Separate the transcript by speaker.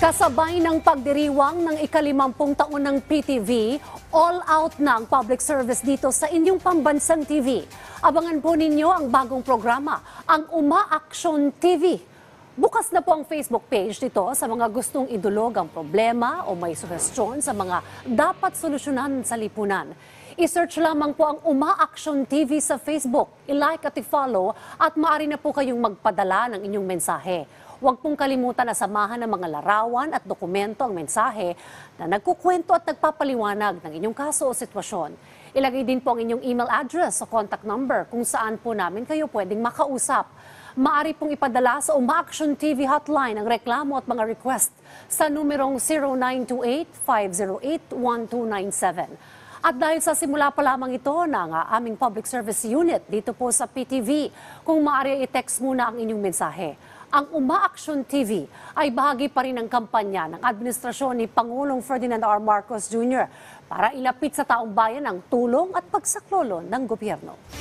Speaker 1: Kasabay ng pagdiriwang ng ikalimampung taon ng PTV, all out na ang public service dito sa inyong pambansang TV. Abangan po ninyo ang bagong programa, ang Umaaksyon TV. Bukas na po ang Facebook page nito sa mga gustong idulog ang problema o may suggestion sa mga dapat solusyonan sa lipunan. I-search lamang po ang Umaaksyon TV sa Facebook, i-like at i-follow at maaari na po kayong magpadala ng inyong mensahe Huwag pong kalimutan na samahan ng mga larawan at dokumento ang mensahe na nagkukwento at nagpapaliwanag ng inyong kaso o sitwasyon. Ilagay din po ang inyong email address o contact number kung saan po namin kayo pwedeng makausap. Maari pong ipadala sa Umaaction TV hotline ang reklamo at mga request sa numerong 0928 at dahil sa simula pa lamang ito ng ah, aming public service unit dito po sa PTV, kung maaari i-text muna ang inyong mensahe. Ang Umaaksyon TV ay bahagi pa rin ng kampanya ng administrasyon ni Pangulong Ferdinand R. Marcos Jr. para ilapit sa taong bayan ang tulong at pagsaklolo ng gobyerno.